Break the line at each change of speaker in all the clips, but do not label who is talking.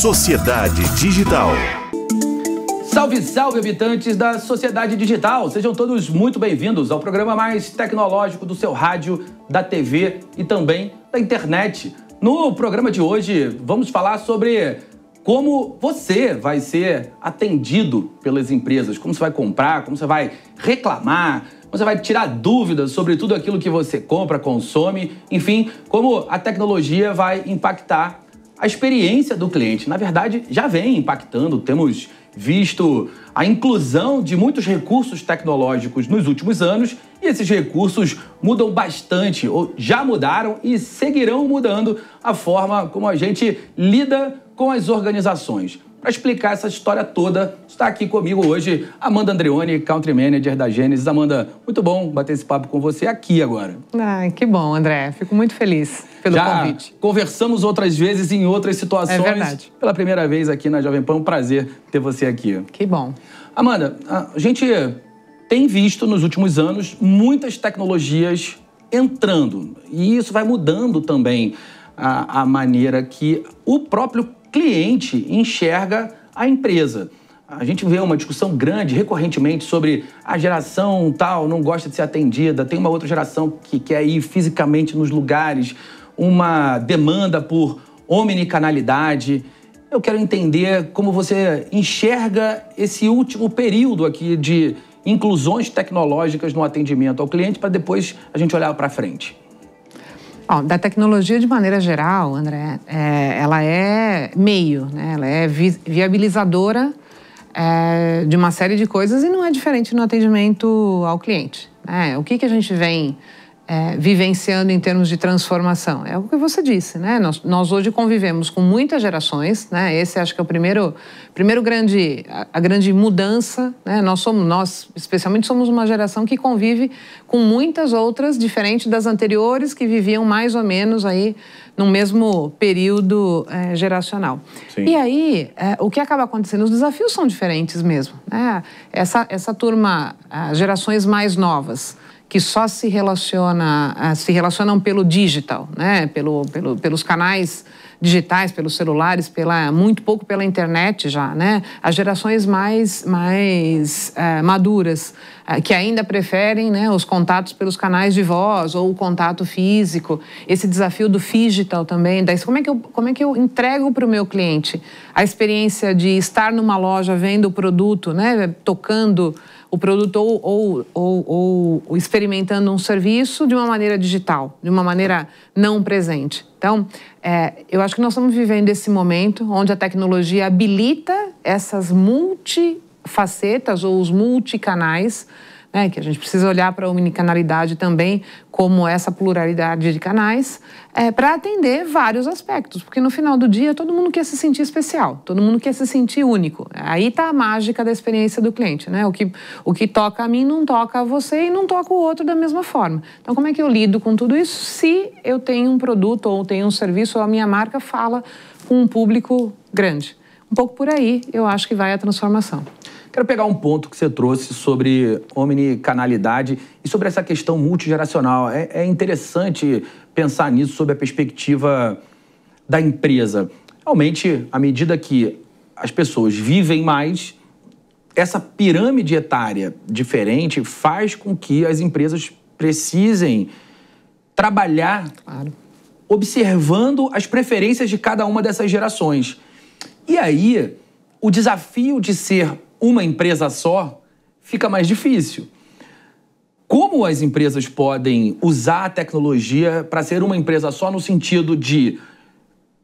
Sociedade Digital. Salve, salve, habitantes da Sociedade Digital! Sejam todos muito bem-vindos ao programa mais tecnológico do seu rádio, da TV e também da internet. No programa de hoje, vamos falar sobre como você vai ser atendido pelas empresas, como você vai comprar, como você vai reclamar, como você vai tirar dúvidas sobre tudo aquilo que você compra, consome, enfim, como a tecnologia vai impactar a experiência do cliente, na verdade, já vem impactando. Temos visto a inclusão de muitos recursos tecnológicos nos últimos anos e esses recursos mudam bastante, ou já mudaram e seguirão mudando a forma como a gente lida com as organizações. Para explicar essa história toda, está aqui comigo hoje Amanda Andreoni, Country Manager da Gênesis. Amanda, muito bom bater esse papo com você aqui agora.
ai que bom, André. Fico muito feliz pelo Já
convite. Conversamos outras vezes em outras situações. É verdade. Pela primeira vez aqui na Jovem Pan, um prazer ter você aqui. Que bom. Amanda, a gente tem visto nos últimos anos muitas tecnologias entrando. E isso vai mudando também a, a maneira que o próprio cliente enxerga a empresa. A gente vê uma discussão grande recorrentemente sobre a geração tal não gosta de ser atendida, tem uma outra geração que quer ir fisicamente nos lugares, uma demanda por omnicanalidade. Eu quero entender como você enxerga esse último período aqui de inclusões tecnológicas no atendimento ao cliente para depois a gente olhar para frente.
da tecnologia de maneira geral, André, é, ela é meio, né? ela é vi viabilizadora é, de uma série de coisas e não é diferente no atendimento ao cliente. Né? O que, que a gente vem é, vivenciando em termos de transformação? É o que você disse, né? Nós, nós hoje convivemos com muitas gerações, né? Esse acho que é o primeiro, primeiro grande, a, a grande mudança, né? Nós somos, nós especialmente somos uma geração que convive com muitas outras, diferente das anteriores que viviam mais ou menos aí no mesmo período é, geracional. Sim. E aí, é, o que acaba acontecendo? Os desafios são diferentes mesmo. Né? Essa, essa turma, ah, gerações mais novas, que só se, relaciona, ah, se relacionam pelo digital, né? pelo, pelo pelos canais digitais, pelos celulares, pela, muito pouco pela internet já, né? As gerações mais, mais é, maduras, é, que ainda preferem né, os contatos pelos canais de voz ou o contato físico. Esse desafio do digital também. Daí, como, é que eu, como é que eu entrego para o meu cliente a experiência de estar numa loja vendo o produto, né, tocando o produto ou, ou, ou, ou, experimentando um serviço de uma maneira digital, de uma maneira não presente. Então, é, eu acho que nós estamos vivendo esse momento onde a tecnologia habilita essas multifacetas ou os multicanais né? que a gente precisa olhar para a unicanalidade também como essa pluralidade de canais, é, para atender vários aspectos, porque no final do dia todo mundo quer se sentir especial, todo mundo quer se sentir único. Aí está a mágica da experiência do cliente, né? O que, o que toca a mim não toca a você e não toca o outro da mesma forma. Então, como é que eu lido com tudo isso se eu tenho um produto ou tenho um serviço ou a minha marca fala com um público grande? Um pouco por aí eu acho que vai a transformação.
Quero pegar um ponto que você trouxe sobre omnicanalidade e sobre essa questão multigeracional. É, é interessante pensar nisso sob a perspectiva da empresa. Realmente, à medida que as pessoas vivem mais, essa pirâmide etária diferente faz com que as empresas precisem trabalhar claro. observando as preferências de cada uma dessas gerações. E aí, o desafio de ser uma empresa só, fica mais difícil. Como as empresas podem usar a tecnologia para ser uma empresa só no sentido de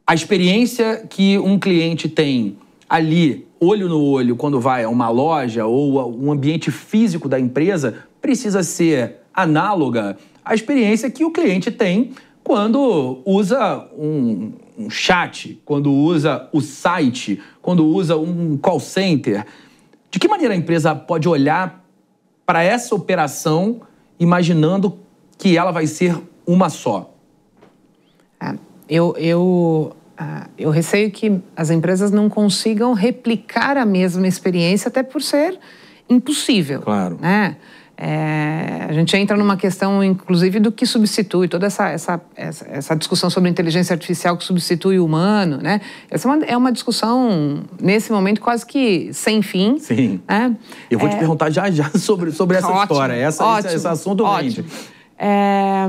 a experiência que um cliente tem ali, olho no olho, quando vai a uma loja ou um ambiente físico da empresa, precisa ser análoga à experiência que o cliente tem quando usa um, um chat, quando usa o site, quando usa um call center. De que maneira a empresa pode olhar para essa operação imaginando que ela vai ser uma só?
Ah, eu, eu, ah, eu receio que as empresas não consigam replicar a mesma experiência, até por ser impossível. Claro. Né? É, a gente entra numa questão, inclusive, do que substitui, toda essa, essa, essa, essa discussão sobre inteligência artificial que substitui o humano, né? Essa é uma, é uma discussão, nesse momento, quase que sem fim. Sim. Né? Eu vou é... te
perguntar já já sobre, sobre essa ótimo, história, essa, ótimo, esse, esse, assunto
ótimo. É,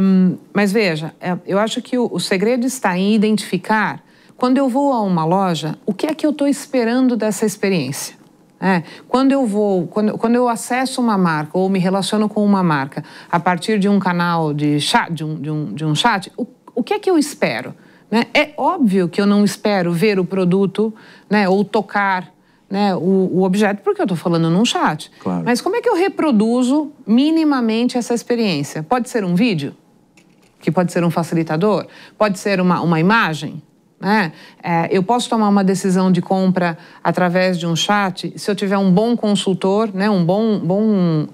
mas veja, é, eu acho que o, o segredo está em identificar, quando eu vou a uma loja, o que é que eu estou esperando dessa experiência? É, quando eu vou, quando, quando eu acesso uma marca ou me relaciono com uma marca a partir de um canal de chat, de um, de um, de um chat, o, o que é que eu espero? Né? É óbvio que eu não espero ver o produto né, ou tocar né, o, o objeto, porque eu estou falando num chat. Claro. Mas como é que eu reproduzo minimamente essa experiência? Pode ser um vídeo, que pode ser um facilitador, pode ser uma, uma imagem, né? É, eu posso tomar uma decisão de compra através de um chat se eu tiver um bom consultor, né? um bom, bom uh,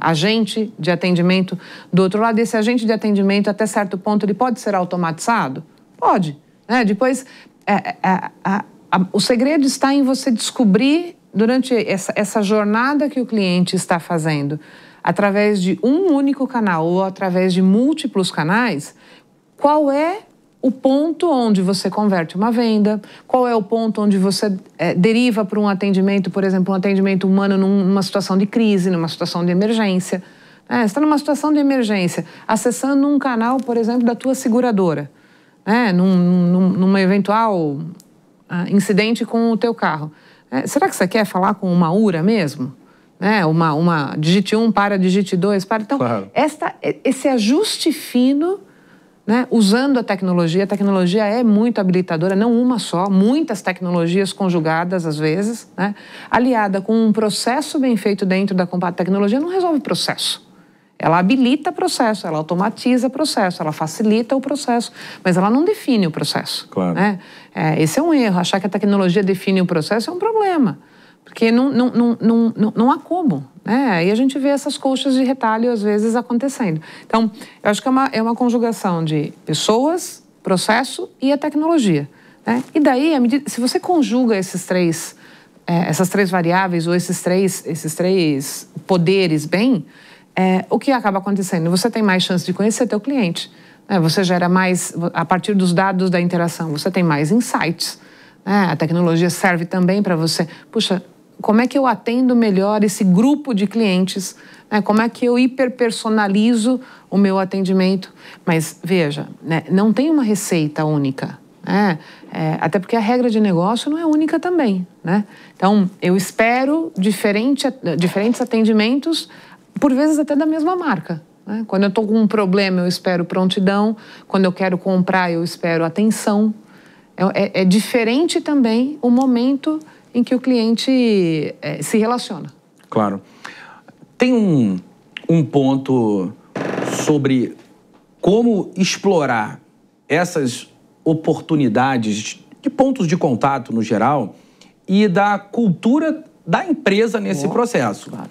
agente de atendimento do outro lado. Esse agente de atendimento, até certo ponto, ele pode ser automatizado? Pode. Né? Depois, é, é, é o segredo está em você descobrir, durante essa, essa jornada que o cliente está fazendo, através de um único canal ou através de múltiplos canais, qual é o ponto onde você converte uma venda, qual é o ponto onde você é, deriva para um atendimento, por exemplo, um atendimento humano numa situação de crise, numa situação de emergência. É, você está numa situação de emergência, acessando um canal, por exemplo, da tua seguradora, né? num, num, numa eventual ah, incidente com o teu carro. É, será que você quer falar com uma URA mesmo? Né? Uma, uma digite 1 para digite 2 para. Então, claro. esta, esse ajuste fino né, usando a tecnologia. A tecnologia é muito habilitadora, não uma só, muitas tecnologias conjugadas às vezes, né, aliada com um processo bem feito dentro da tecnologia não resolve o processo. Ela habilita o processo, ela automatiza o processo, ela facilita o processo, mas ela não define o processo. Claro. Né? É, esse é um erro. Achar que a tecnologia define o processo é um problema. Porque não, não, não, não, não, há como. Né? E a gente vê essas coxas de retalho, às vezes, acontecendo. Então, eu acho que é uma, é uma conjugação de pessoas, processo e a tecnologia. Né? E daí, medida, se você conjuga esses três, é, essas três variáveis ou esses três, esses três poderes bem, é, o que acaba acontecendo? Você tem mais chance de conhecer teu cliente. Né? Você gera mais, a partir dos dados da interação, você tem mais insights. Né? A tecnologia serve também para você. Puxa, como é que eu atendo melhor esse grupo de clientes, né? como é que eu hiperpersonalizo o meu atendimento. Mas veja, né? não tem uma receita única. Né? É, até porque a regra de negócio não é única também. Né? Então, eu espero diferente, diferentes atendimentos, por vezes até da mesma marca. Né? Quando eu estou com um problema, eu espero prontidão. Quando eu quero comprar, eu espero atenção. é, é, é diferente também o momento em que o cliente é, se relaciona.
Claro. Tem um, um ponto sobre como explorar essas oportunidades de pontos de contato no geral e da cultura da empresa nesse oh, processo. Claro.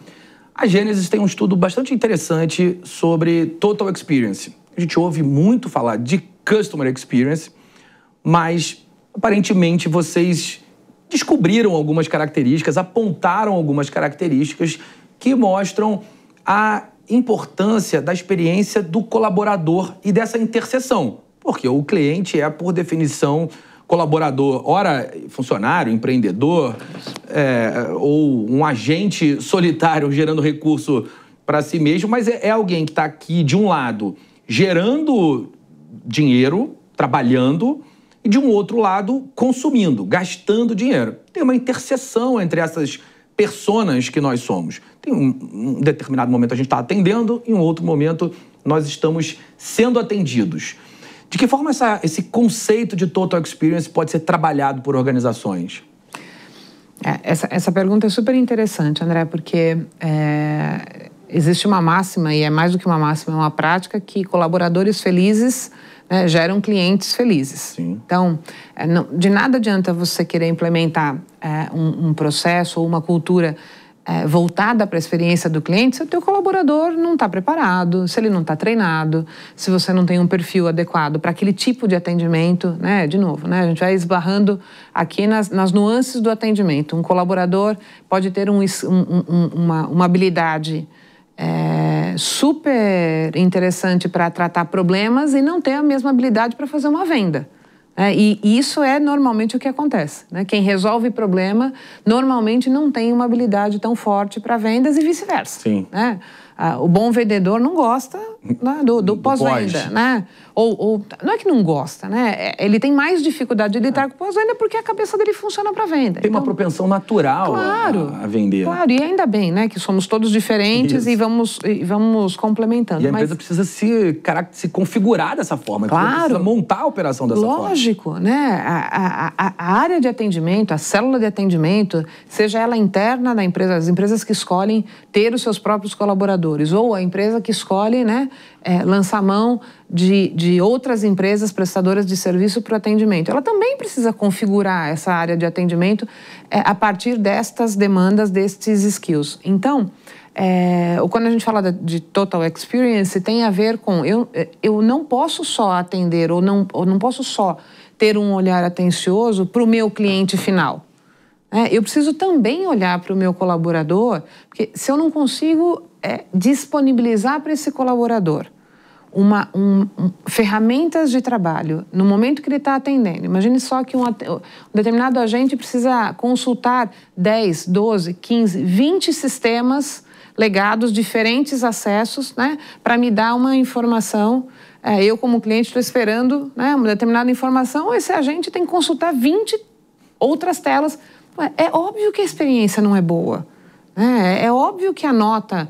A Gênesis tem um estudo bastante interessante sobre total experience. A gente ouve muito falar de customer experience, mas aparentemente vocês descobriram algumas características, apontaram algumas características que mostram a importância da experiência do colaborador e dessa interseção, porque o cliente é, por definição, colaborador, ora funcionário, empreendedor, é, ou um agente solitário gerando recurso para si mesmo, mas é, é alguém que está aqui, de um lado, gerando dinheiro, trabalhando, e, de um outro lado, consumindo, gastando dinheiro. Tem uma interseção entre essas personas que nós somos. Tem um, um determinado momento a gente está atendendo, em um outro momento nós estamos sendo atendidos. De que forma essa, esse conceito de total experience pode ser trabalhado por organizações?
É, essa, essa pergunta é super interessante, André, porque é, existe uma máxima, e é mais do que uma máxima, é uma prática, que colaboradores felizes né, geram clientes felizes. Sim. Então, é, de nada adianta você querer implementar é, um, processo ou uma cultura é, voltada para a experiência do cliente se o teu colaborador não está preparado, se ele não está treinado, se você não tem um perfil adequado para aquele tipo de atendimento, né? De novo, né? A gente vai esbarrando aqui nas, nas nuances do atendimento. Um colaborador pode ter um, um, uma, uma habilidade é, super interessante para tratar problemas e não tem a mesma habilidade para fazer uma venda. É, e isso é normalmente o que acontece. Né? Quem resolve problema normalmente não tem uma habilidade tão forte para vendas e vice-versa. Né? Ah, o bom vendedor não gosta né, do, do pós-venda. Né? ou, ou, não é que não gosta, né? É, ele tem mais dificuldade de lidar é. com pós-venda porque a cabeça dele funciona para venda. Tem então, uma propensão natural claro, a, a, vender. Claro, e ainda bem, né? Que somos todos diferentes e vamos, e vamos complementando. E a mas... empresa
precisa se, se configurar dessa forma, claro, precisa montar a operação dessa lógico, forma. Lógico,
né? A, a, a, área de atendimento, a célula de atendimento, seja ela interna da empresa, as empresas que escolhem ter os seus próprios colaboradores, ou a empresa que escolhe, né? é, lançar mão de, de outras empresas prestadoras de serviço para o atendimento. Ela também precisa configurar essa área de atendimento é, a partir destas demandas, destes skills. Então, é, quando a gente fala de total experience, tem a ver com eu, é, eu não posso só atender ou não, ou não posso só ter um olhar atencioso para o meu cliente final. É, eu preciso também olhar para o meu colaborador, porque se eu não consigo é disponibilizar para esse colaborador uma, um, um, ferramentas de trabalho no momento que ele está atendendo. Imagine só que um, um, determinado agente precisa consultar 10, 12, 15, 20 sistemas legados, diferentes acessos, né, para me dar uma informação. É, eu, como cliente, estou esperando né, uma determinada informação, esse agente tem que consultar 20 outras telas. É óbvio que a experiência não é boa. Né? É, é óbvio que a nota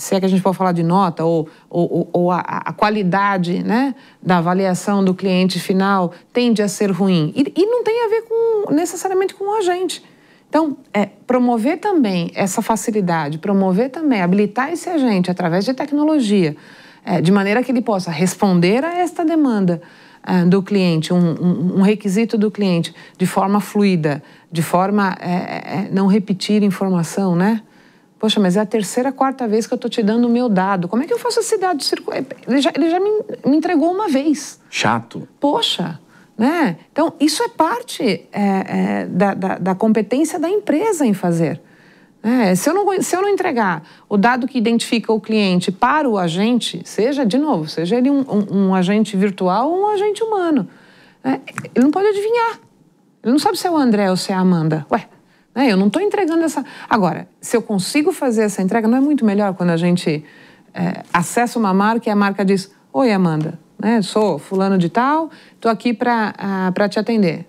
se é que a gente pode falar de nota, ou, ou, ou a, a, qualidade né, da avaliação do cliente final tende a ser ruim. E, e não tem a ver com, necessariamente com o agente. Então, é, promover também essa facilidade, promover também, habilitar esse agente através de tecnologia, é, de maneira que ele possa responder a esta demanda é, do cliente, um, um, um, requisito do cliente, de forma fluida, de forma é, é, é, não repetir informação, né? Poxa, mas é a terceira, quarta vez que eu estou te dando o meu dado. Como é que eu faço esse dado circular? Ele já, ele já me, me, entregou uma vez. Chato. Poxa, né? Então, isso é parte é, é, da, da, da, competência da empresa em fazer. É, se, eu não, se eu não entregar o dado que identifica o cliente para o agente, seja, de novo, seja ele um, um, um agente virtual ou um agente humano, né? ele não pode adivinhar. Ele não sabe se é o André ou se é a Amanda. Ué, né? Eu não estou entregando essa. Agora, se eu consigo fazer essa entrega, não é muito melhor quando a gente é, acessa uma marca e a marca diz: Oi, Amanda, né? sou fulano de tal, estou aqui para te atender.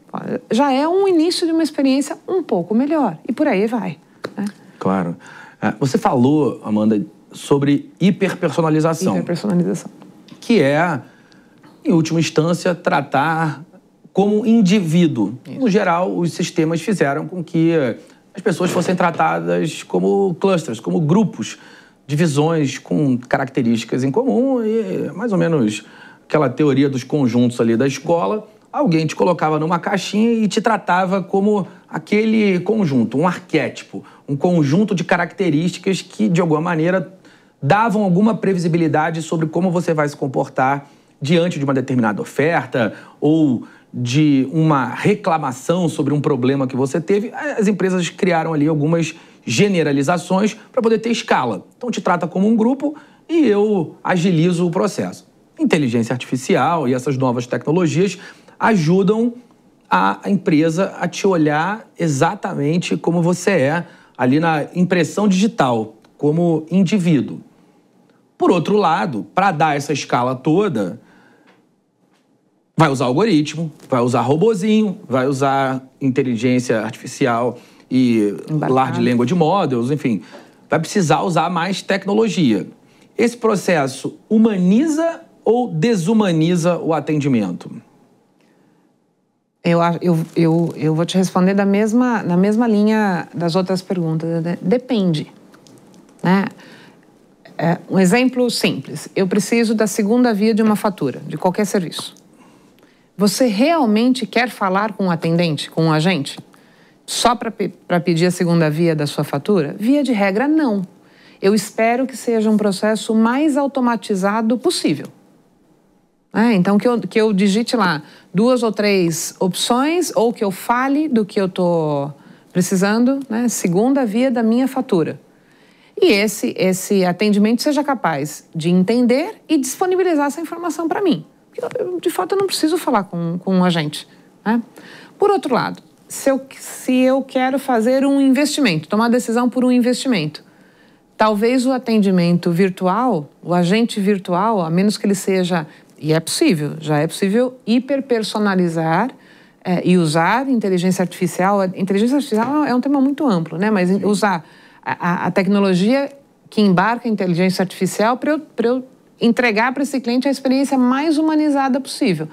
Já é um início de uma experiência um pouco melhor. E por aí vai. Né?
Claro. É, você falou, Amanda, sobre hiperpersonalização. Hiperpersonalização. Que é, em última instância, tratar como indivíduo. Isso. No geral, os sistemas fizeram com que eh, as pessoas fossem tratadas como clusters, como grupos, divisões com características em comum e mais ou menos aquela teoria dos conjuntos ali da escola. Alguém te colocava numa caixinha e te tratava como aquele conjunto, um arquétipo, um conjunto de características que, de alguma maneira, davam alguma previsibilidade sobre como você vai se comportar diante de uma determinada oferta ou de uma reclamação sobre um problema que você teve, as empresas criaram ali algumas generalizações para poder ter escala. Então te trata como um grupo e eu agilizo o processo. Inteligência artificial e essas novas tecnologias ajudam a empresa a te olhar exatamente como você é ali na impressão digital, como indivíduo. Por outro lado, para dar essa escala toda, Vai usar algoritmo, vai usar robozinho, vai usar inteligência artificial e de large language models, enfim. Vai precisar usar mais tecnologia. Esse processo humaniza ou desumaniza o atendimento?
Eu, eu, eu, eu vou te responder da mesma, na mesma linha das outras perguntas. Depende. Né? É, um exemplo simples. Eu preciso da segunda via de uma fatura, de qualquer serviço. Você realmente quer falar com o um atendente, com o um agente? Só para pe pedir a segunda via da sua fatura? Via de regra, não. Eu espero que seja um processo mais automatizado possível. É, então, que eu, que eu digite lá duas ou três opções ou que eu fale do que eu estou precisando, né? segunda via da minha fatura. E esse, esse atendimento seja capaz de entender e disponibilizar essa informação para mim de fato, eu não preciso falar com, com um agente. Né? Por outro lado, se eu, se eu quero fazer um investimento, tomar decisão por um investimento, talvez o atendimento virtual, o agente virtual, a menos que ele seja, e é possível, já é possível hiperpersonalizar é, e usar inteligência artificial. inteligência artificial é, é um tema muito amplo, né? mas usar a, a tecnologia que embarca a inteligência artificial para eu, eu entregar para esse cliente a experiência mais humanizada possível.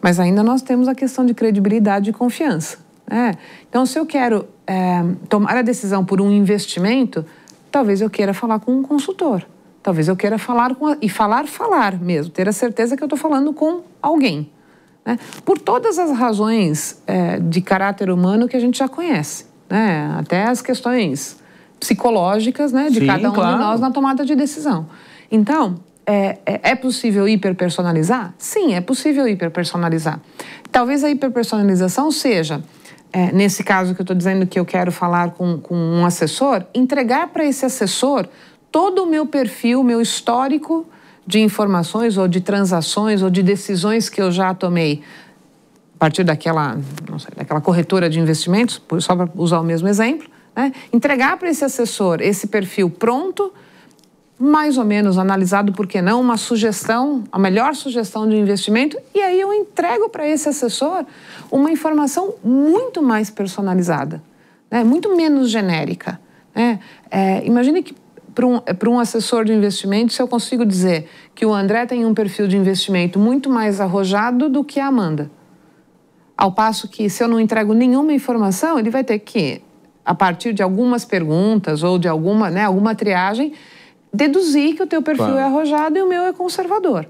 Mas ainda nós temos a questão de credibilidade e confiança. Né? Então, se eu quero é, tomar a decisão por um investimento, talvez eu queira falar com um consultor. Talvez eu queira falar com. A... E falar, falar mesmo. Ter a certeza que eu estou falando com alguém. Né? Por todas as razões é, de caráter humano que a gente já conhece. Né? Até as questões psicológicas né, de Sim, cada um claro. de nós na tomada de decisão. Então, é, é, é possível hiperpersonalizar? Sim, é possível hiperpersonalizar. Talvez a hiperpersonalização seja, é, nesse caso que eu estou dizendo que eu quero falar com, com um assessor, entregar para esse assessor todo o meu perfil, meu histórico de informações ou de transações ou de decisões que eu já tomei a partir daquela, não sei, daquela corretora de investimentos, só para usar o mesmo exemplo, né? entregar para esse assessor esse perfil pronto mais ou menos analisado, por que não, uma sugestão, a melhor sugestão de investimento, e aí eu entrego para esse assessor uma informação muito mais personalizada, né? muito menos genérica. Né? É, imagine que para um, um assessor de investimento, se eu consigo dizer que o André tem um perfil de investimento muito mais arrojado do que a Amanda. Ao passo que, se eu não entrego nenhuma informação, ele vai ter que, a partir de algumas perguntas ou de alguma, né, alguma triagem, deduzir que o teu perfil claro. é arrojado e o meu é conservador.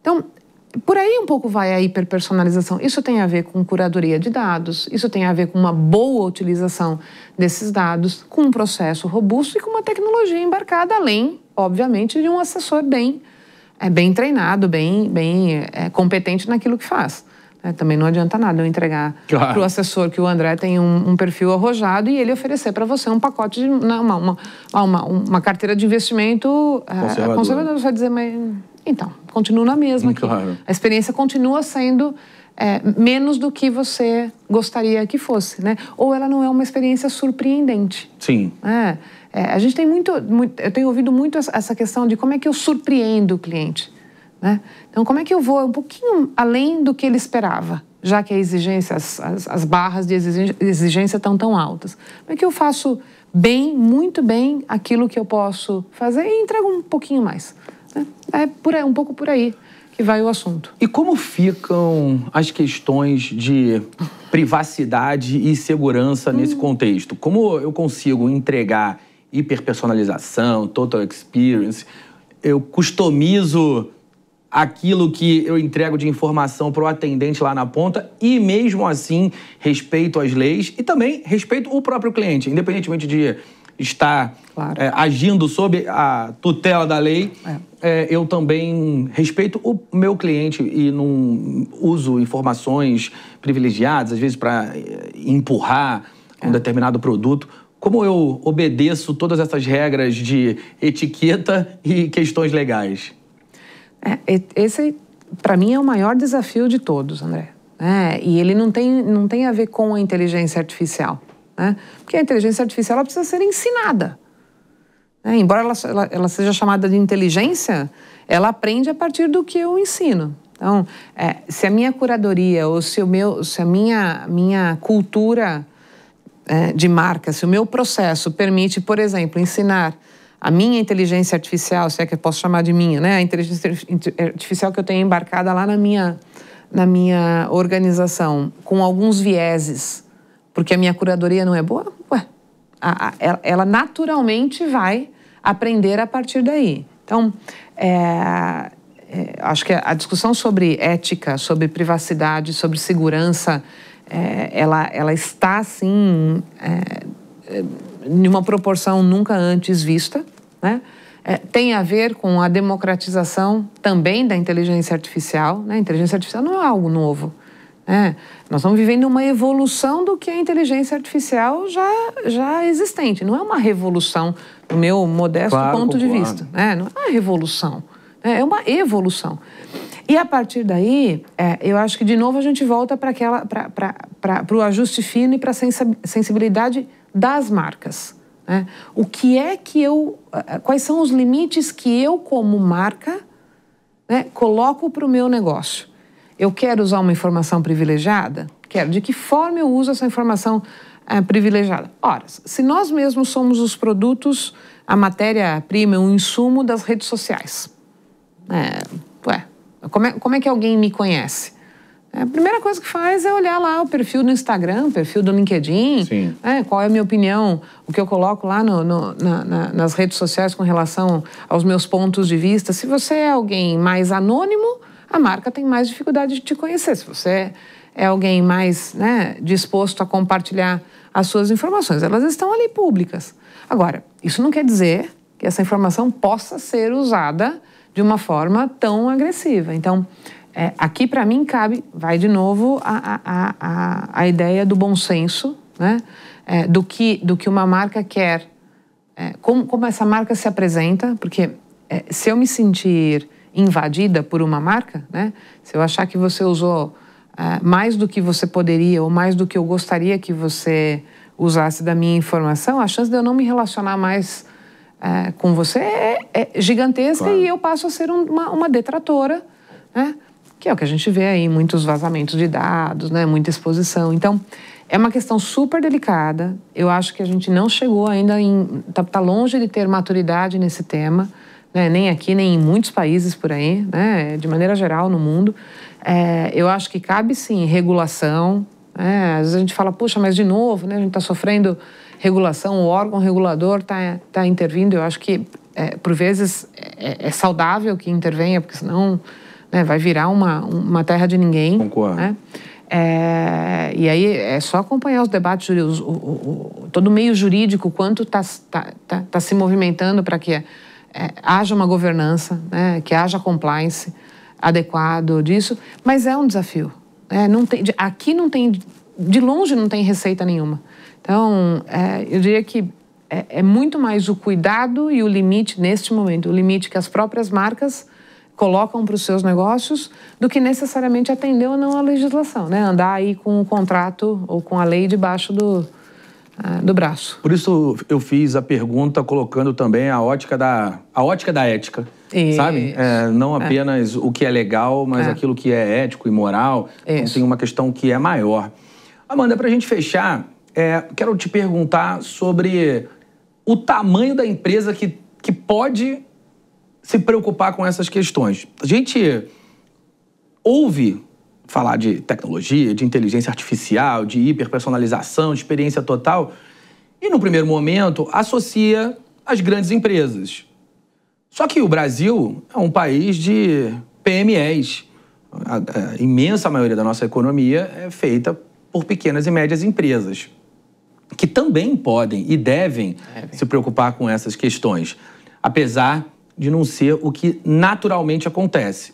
Então, por aí um pouco vai a hiperpersonalização. Isso tem a ver com curadoria de dados, isso tem a ver com uma boa utilização desses dados, com um processo robusto e com uma tecnologia embarcada, além, obviamente, de um assessor bem, é, bem treinado, bem, bem é, competente naquilo que faz. É, também não adianta nada eu entregar claro. para o assessor que o André tem um, um perfil arrojado e ele oferecer para você um pacote, de, né, uma, uma, ah, uma, uma, carteira de investimento é, é conservadora. É, conservadora. Você vai dizer, mas então, continua na mesma aqui. Claro. A experiência continua sendo é, menos do que você gostaria que fosse, né? Ou ela não é uma experiência surpreendente. Sim. É, é a gente tem muito, muito, eu tenho ouvido muito essa questão de como é que eu surpreendo o cliente. Né? Então, como é que eu vou é um pouquinho além do que ele esperava, já que a exigência, as, as, as barras de exigência estão tão altas? Como é que eu faço bem, muito bem, aquilo que eu posso fazer e entrego um pouquinho mais? Né? É por um pouco por aí que vai o assunto.
E como ficam as questões de privacidade e segurança nesse hum. contexto? Como eu consigo entregar hiperpersonalização, total experience? Eu customizo aquilo que eu entrego de informação para o atendente lá na ponta e, mesmo assim, respeito as leis e também respeito o próprio cliente, independentemente de estar claro. é, agindo sob a tutela da lei, é. É, eu também respeito o meu cliente e não uso informações privilegiadas, às vezes para eh, empurrar um é. determinado produto. Como eu obedeço todas essas regras de etiqueta e questões legais?
É, esse, para mim, é o maior desafio de todos, André. É, e ele não tem, não tem a ver com a inteligência artificial. Né? Porque a inteligência artificial precisa ser ensinada. Né? Embora ela, ela, ela, seja chamada de inteligência, ela aprende a partir do que eu ensino. Então, é, se a minha curadoria ou se, o meu, se a minha, minha cultura é, de marca, se o meu processo permite, por exemplo, ensinar a minha inteligência artificial, se é que eu posso chamar de minha, né? A inteligência artificial que eu tenho embarcada lá na minha, na minha organização, com alguns vieses, porque a minha curadoria não é boa, ué, a, a, ela naturalmente vai aprender a partir daí. Então, é, é, acho que a discussão sobre ética, sobre privacidade, sobre segurança, é, ela, ela está, assim, é, é uma proporção nunca antes vista né? É, tem a ver com a democratização também da inteligência artificial. Né? A inteligência artificial não é algo novo. Né? Nós estamos vivendo uma evolução do que a inteligência artificial já, já existente. Não é uma revolução, do meu modesto claro, ponto de vista. Né? Não é uma revolução, né? é uma evolução. E a partir daí, é, eu acho que de novo a gente volta para o ajuste fino e para a sensibilidade das marcas. Né? O que é que eu. Quais são os limites que eu, como marca, né, coloco para o meu negócio? Eu quero usar uma informação privilegiada? Quero. De que forma eu uso essa informação é, privilegiada? Ora, se nós mesmos somos os produtos, a matéria-prima, o é insumo das redes sociais. É, ué, como é, como é que alguém me conhece? É, a primeira coisa que faz é olhar lá o perfil do Instagram, o perfil do LinkedIn, né? qual é a minha opinião, o que eu coloco lá no, no, na, na, nas redes sociais com relação aos meus pontos de vista. Se você é alguém mais anônimo, a marca tem mais dificuldade de te conhecer. Se você é alguém mais né, disposto a compartilhar as suas informações, elas estão ali públicas. Agora, isso não quer dizer que essa informação possa ser usada de uma forma tão agressiva. Então, é, aqui, para mim, cabe, vai de novo, a, a, a, a ideia do bom senso, né? É, do, que, do que uma marca quer, é, como, como essa marca se apresenta, porque é, se eu me sentir invadida por uma marca, né? se eu achar que você usou é, mais do que você poderia ou mais do que eu gostaria que você usasse da minha informação, a chance de eu não me relacionar mais é, com você é, gigantesca claro. e eu passo a ser uma, uma detratora. Né? que é o que a gente vê aí, muitos vazamentos de dados, né, muita exposição. Então, é uma questão super delicada. Eu acho que a gente não chegou ainda em. Está tá longe de ter maturidade nesse tema, né? nem aqui, nem em muitos países por aí, né? de maneira geral no mundo. É, eu acho que cabe sim regulação. É, às vezes a gente fala, puxa, mas de novo, né? a gente está sofrendo regulação, o órgão regulador está tá intervindo. Eu acho que, é, por vezes, é, é saudável que intervenha, porque senão né? vai virar uma, uma terra de ninguém. Concordo. Né? É, e aí é só acompanhar os debates, os, o, o, todo o meio jurídico, quanto está tá, tá, tá, se movimentando para que é, haja uma governança, né, que haja compliance adequado disso, mas é um desafio. É, não tem, aqui não tem, de longe não tem receita nenhuma. Então, é, eu diria que é, é muito mais o cuidado e o limite neste momento, o limite que as próprias marcas colocam para os seus negócios do que necessariamente atender ou não à legislação, né? Andar aí com o contrato ou com a lei debaixo do, ah, do braço.
Por isso eu fiz a pergunta colocando também a ótica da, a ótica da ética. Isso. Sabe? É, não é. apenas é. o que é legal, mas é. aquilo que é ético e moral. Então, tem uma questão que é maior. Amanda, para a gente fechar, é, quero te perguntar sobre o tamanho da empresa que, que pode se preocupar com essas questões. A gente ouve falar de tecnologia, de inteligência artificial, de hiperpersonalização, de experiência total, e no primeiro momento associa as grandes empresas. Só que o Brasil é um país de PMEs. A, a imensa maioria da nossa economia é feita por pequenas e médias empresas, que também podem e devem, devem. se preocupar com essas questões. Apesar de não ser o que naturalmente acontece.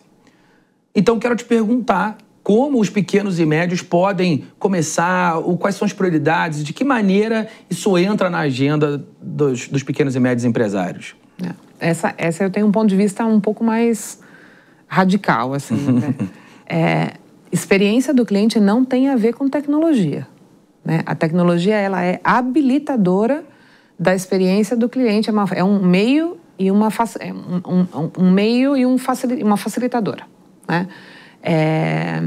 Então, quero te perguntar como os pequenos e médios podem começar, ou quais são as prioridades, de que maneira isso entra na agenda dos, dos pequenos e médios empresários.
É. Essa, essa eu tenho um ponto de vista um pouco mais radical, assim. né? é, experiência do cliente não tem a ver com tecnologia. Né? A tecnologia ela é habilitadora da experiência do cliente, é, uma, é um meio e uma é, um, um, um meio e um uma facilitadora, né? É,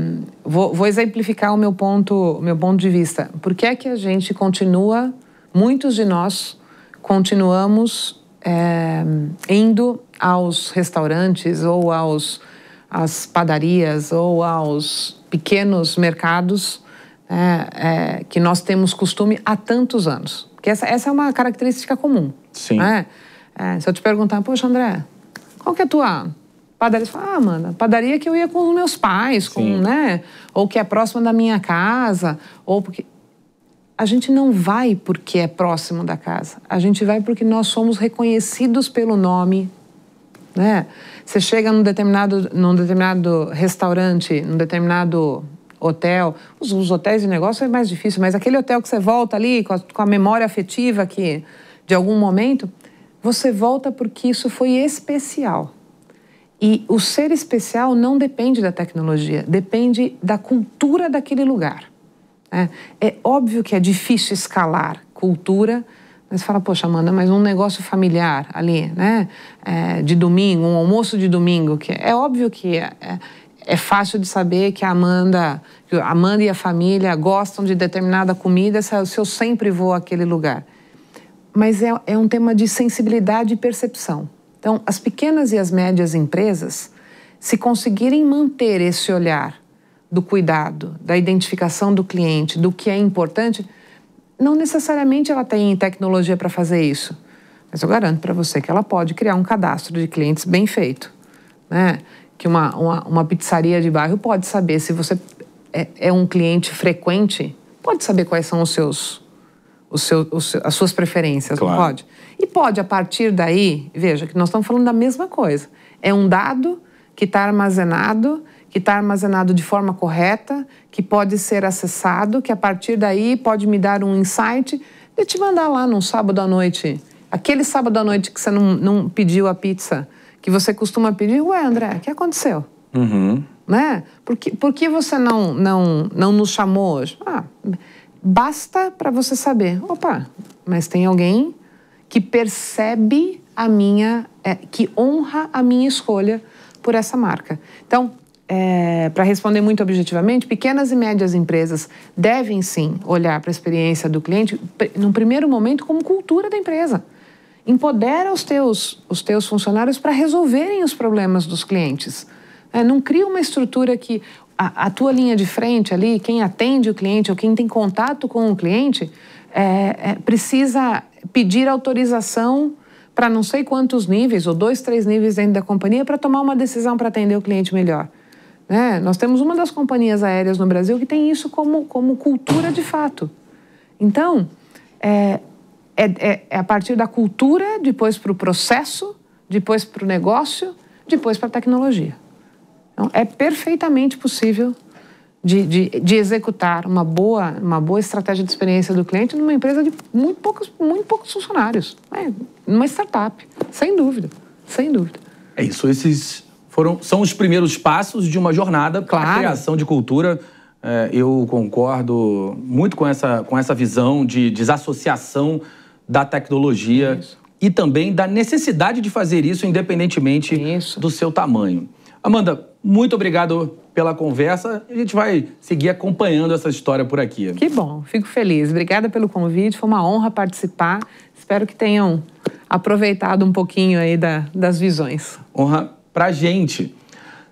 vou, vou, exemplificar o meu ponto, meu ponto de vista. Por que é que a gente continua, muitos de nós continuamos é, indo aos restaurantes ou aos às padarias ou aos pequenos mercados né, é, que nós temos costume há tantos anos? Porque essa, essa é uma característica comum. Sim. Né? É, se eu te perguntar, poxa, André, qual que é a tua padaria? Você fala, ah, Amanda, padaria que eu ia com os meus pais, com, né? Ou que é próxima da minha casa, ou porque... A gente não vai porque é próximo da casa. A gente vai porque nós somos reconhecidos pelo nome, né? Você chega num determinado, num determinado restaurante, num determinado hotel. Os, os, hotéis de negócio é mais difícil, mas aquele hotel que você volta ali com a, com a memória afetiva que de algum momento, você volta porque isso foi especial. E o ser especial não depende da tecnologia, depende da cultura daquele lugar. Né? É óbvio que é difícil escalar cultura, mas fala, poxa, Amanda, mas um negócio familiar ali, né? É, de domingo, um almoço de domingo, que é, é óbvio que é, é, é fácil de saber que a Amanda, que a Amanda e a família gostam de determinada comida se eu sempre vou àquele lugar mas é, é um tema de sensibilidade e percepção. Então, as pequenas e as médias empresas, se conseguirem manter esse olhar do cuidado, da identificação do cliente, do que é importante, não necessariamente ela tem tecnologia para fazer isso. Mas eu garanto para você que ela pode criar um cadastro de clientes bem feito. Né? Que uma, uma, uma pizzaria de bairro pode saber se você é, é um cliente frequente, pode saber quais são os seus o seu, o seu, as suas preferências, claro. não pode? E pode, a partir daí, veja que nós estamos falando da mesma coisa. É um dado que está armazenado, que está armazenado de forma correta, que pode ser acessado, que a partir daí pode me dar um insight de te mandar lá num sábado à noite. Aquele sábado à noite que você não, não pediu a pizza, que você costuma pedir, ué, André, o que aconteceu? Uhum. Né? Por, que, por que você não, não, não nos chamou hoje? Ah, basta para você saber, opa, mas tem alguém que percebe a minha, é, que honra a minha escolha por essa marca. Então, é, para responder muito objetivamente, pequenas e médias empresas devem sim olhar para a experiência do cliente, num primeiro momento, como cultura da empresa. Empodera os teus, os teus funcionários para resolverem os problemas dos clientes. É, não cria uma estrutura que, a, a, tua linha de frente ali, quem atende o cliente ou quem tem contato com o cliente, é, é, precisa pedir autorização para não sei quantos níveis, ou dois, três níveis dentro da companhia, para tomar uma decisão para atender o cliente melhor. Né? Nós temos uma das companhias aéreas no Brasil que tem isso como, como cultura de fato. Então, é, é, é, é a partir da cultura, depois para o processo, depois para o negócio, depois para a tecnologia. Então, é perfeitamente possível de, de, de, executar uma boa, uma boa estratégia de experiência do cliente numa empresa de muito poucos, muito poucos funcionários. Né? Numa startup, sem dúvida, sem dúvida.
É isso, esses foram, são os primeiros passos de uma jornada para claro. a criação de cultura. É, eu concordo muito com essa, com essa visão de desassociação da tecnologia e também da necessidade de fazer isso independentemente isso. do seu tamanho. Amanda, muito obrigado pela conversa. A gente vai seguir acompanhando essa história por aqui.
Que bom, fico feliz. Obrigada pelo convite, foi uma honra participar. Espero que tenham aproveitado um pouquinho aí da, das visões.
Honra pra gente.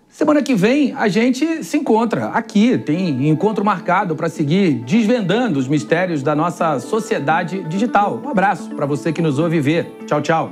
Semana que vem a gente se encontra aqui, tem encontro marcado para seguir desvendando os mistérios da nossa sociedade digital. Um abraço para você que nos ouve ver. Tchau, tchau.